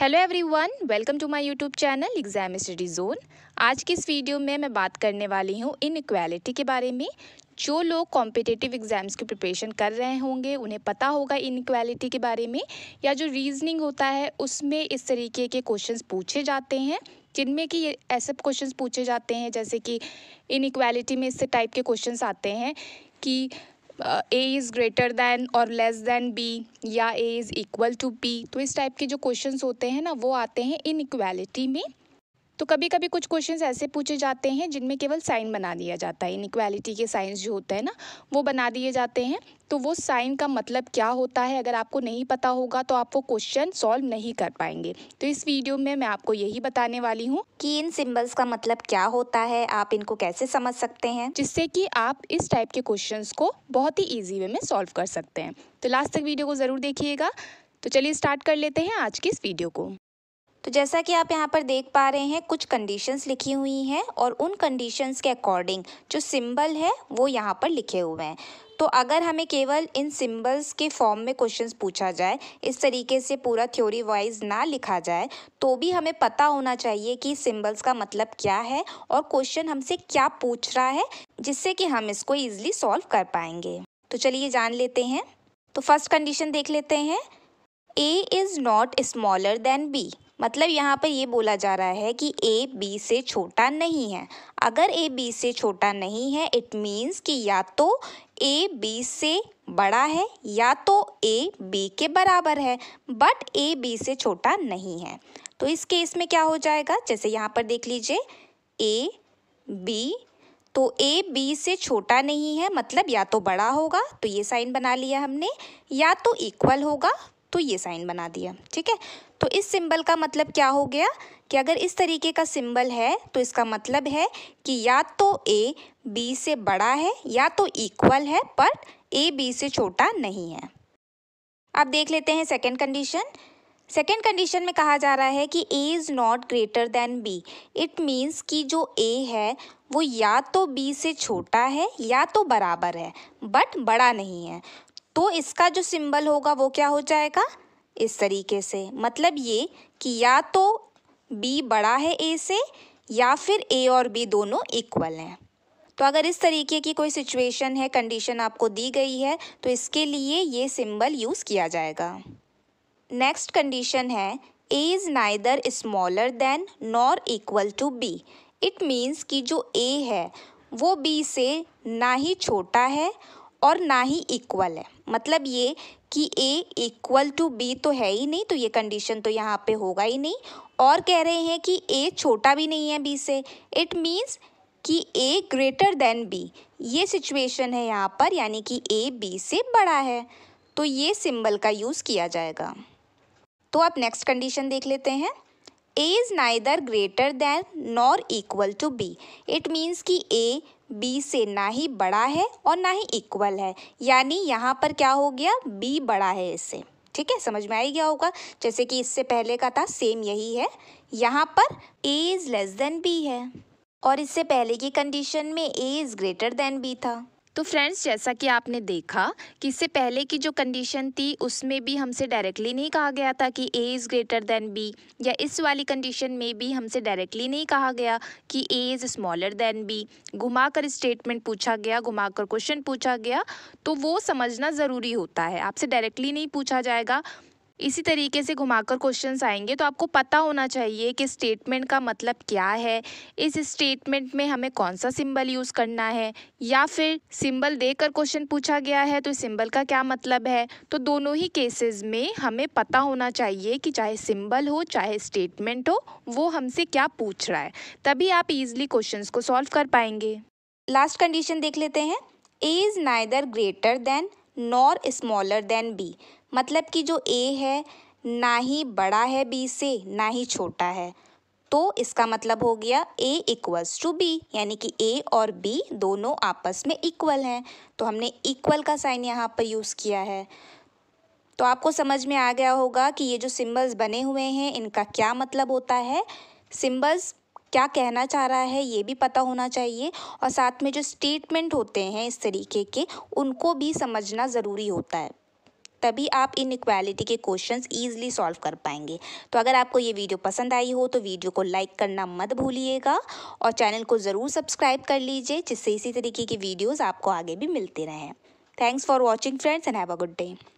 hello everyone welcome to my YouTube channel exam study zone आज की इस video में मैं बात करने वाली हूँ इन इक्वालिटी के बारे में जो लोग कॉम्पिटेटिव एग्ज़ाम्स की प्रिपरेशन कर रहे होंगे उन्हें पता होगा इनक्वालिटी के बारे में या जो रीजनिंग होता है उसमें इस तरीके के क्वेश्चन पूछे जाते हैं जिनमें कि ऐसे क्वेश्चन पूछे जाते हैं जैसे कि इन में इस टाइप के क्वेश्चन आते हैं कि ए इज़ ग्रेटर दैन और लेस दैन बी या A is equal to B तो इस टाइप के जो क्वेश्चन होते हैं ना वो आते हैं इनक्वालिटी में तो कभी कभी कुछ क्वेश्चन ऐसे पूछे जाते हैं जिनमें केवल साइन बना दिया जाता है इनक्वालिटी के साइंस जो होते हैं ना वो बना दिए जाते हैं तो वो साइन का मतलब क्या होता है अगर आपको नहीं पता होगा तो आप वो क्वेश्चन सॉल्व नहीं कर पाएंगे तो इस वीडियो में मैं आपको यही बताने वाली हूँ कि इन सिंबल्स का मतलब क्या होता है आप इनको कैसे समझ सकते हैं जिससे कि आप इस टाइप के क्वेश्चन को बहुत ही ईजी वे में सॉल्व कर सकते हैं तो लास्ट तक वीडियो को ज़रूर देखिएगा तो चलिए स्टार्ट कर लेते हैं आज की इस वीडियो को तो जैसा कि आप यहाँ पर देख पा रहे हैं कुछ कंडीशंस लिखी हुई हैं और उन कंडीशंस के अकॉर्डिंग जो सिंबल है वो यहाँ पर लिखे हुए हैं तो अगर हमें केवल इन सिंबल्स के फॉर्म में क्वेश्चंस पूछा जाए इस तरीके से पूरा थ्योरी वाइज ना लिखा जाए तो भी हमें पता होना चाहिए कि सिंबल्स का मतलब क्या है और क्वेश्चन हमसे क्या पूछ रहा है जिससे कि हम इसको ईजिली सॉल्व कर पाएंगे तो चलिए जान लेते हैं तो फर्स्ट कंडीशन देख लेते हैं A is not smaller than B मतलब यहाँ पर ये बोला जा रहा है कि ए बी से छोटा नहीं है अगर ए बी से छोटा नहीं है इट मीन्स कि या तो ए बी से बड़ा है या तो ए बी के बराबर है बट ए बी से छोटा नहीं है तो इस केस में क्या हो जाएगा जैसे यहाँ पर देख लीजिए ए बी तो ए बी से छोटा नहीं है मतलब या तो बड़ा होगा तो ये साइन बना लिया हमने या तो इक्वल होगा तो ये साइन बना दिया ठीक है तो इस सिंबल का मतलब क्या हो गया कि अगर इस तरीके का सिंबल है तो इसका मतलब है कि या तो ए बी से बड़ा है या तो इक्वल है पर ए बी से छोटा नहीं है अब देख लेते हैं सेकेंड कंडीशन सेकेंड कंडीशन में कहा जा रहा है कि A is not greater than B it means कि जो ए है वो या तो बी से छोटा है या तो बराबर है बट बड़ा नहीं है तो इसका जो सिंबल होगा वो क्या हो जाएगा इस तरीके से मतलब ये कि या तो बी बड़ा है ए से या फिर ए और बी दोनों इक्वल हैं तो अगर इस तरीके की कोई सिचुएशन है कंडीशन आपको दी गई है तो इसके लिए ये सिंबल यूज़ किया जाएगा नेक्स्ट कंडीशन है A is neither smaller than nor equal to B it means कि जो ए है वो बी से ना ही छोटा है और ना ही इक्वल है मतलब ये कि ए इक्वल टू बी तो है ही नहीं तो ये कंडीशन तो यहाँ पे होगा ही नहीं और कह रहे हैं कि ए छोटा भी नहीं है बी से इट मीन्स कि ए ग्रेटर देन बी ये सिचुएशन है यहाँ पर यानी कि ए बी से बड़ा है तो ये सिंबल का यूज़ किया जाएगा तो आप नेक्स्ट कंडीशन देख लेते हैं A is neither greater than nor equal to B it means कि ए बी से ना ही बड़ा है और ना ही इक्वल है यानी यहाँ पर क्या हो गया बी बड़ा है इससे ठीक है समझ में आई गया होगा जैसे कि इससे पहले का था सेम यही है यहाँ पर A is less than B है और इससे पहले की कंडीशन में A is greater than B था तो फ्रेंड्स जैसा कि आपने देखा कि इससे पहले की जो कंडीशन थी उसमें भी हमसे डायरेक्टली नहीं कहा गया था कि A is greater than B या इस वाली कंडीशन में भी हमसे डायरेक्टली नहीं कहा गया कि A is smaller than B घुमाकर स्टेटमेंट पूछा गया घुमाकर क्वेश्चन पूछा गया तो वो समझना ज़रूरी होता है आपसे डायरेक्टली नहीं पूछा जाएगा इसी तरीके से घुमाकर क्वेश्चंस आएंगे तो आपको पता होना चाहिए कि स्टेटमेंट का मतलब क्या है इस स्टेटमेंट में हमें कौन सा सिंबल यूज़ करना है या फिर सिंबल देकर क्वेश्चन पूछा गया है तो सिंबल का क्या मतलब है तो दोनों ही केसेस में हमें पता होना चाहिए कि चाहे सिंबल हो चाहे स्टेटमेंट हो वो हमसे क्या पूछ रहा है तभी आप ईजिली क्वेश्चन को सॉल्व कर पाएंगे लास्ट कंडीशन देख लेते हैं A is neither greater than nor smaller than B मतलब कि जो ए है ना ही बड़ा है बी से ना ही छोटा है तो इसका मतलब हो गया ए इक्वल्स टू बी यानी कि ए और बी दोनों आपस में इक्वल हैं तो हमने इक्वल का साइन यहाँ पर यूज़ किया है तो आपको समझ में आ गया होगा कि ये जो सिम्बल्स बने हुए हैं इनका क्या मतलब होता है सिम्बल्स क्या कहना चाह रहा है ये भी पता होना चाहिए और साथ में जो स्टेटमेंट होते हैं इस तरीके के उनको भी समझना ज़रूरी होता है तभी आप इन इक्वालिटी के क्वेश्चंस ईजिली सॉल्व कर पाएंगे तो अगर आपको ये वीडियो पसंद आई हो तो वीडियो को लाइक करना मत भूलिएगा और चैनल को ज़रूर सब्सक्राइब कर लीजिए जिससे इसी तरीके की वीडियोज़ आपको आगे भी मिलते रहें thanks for watching friends and have a good day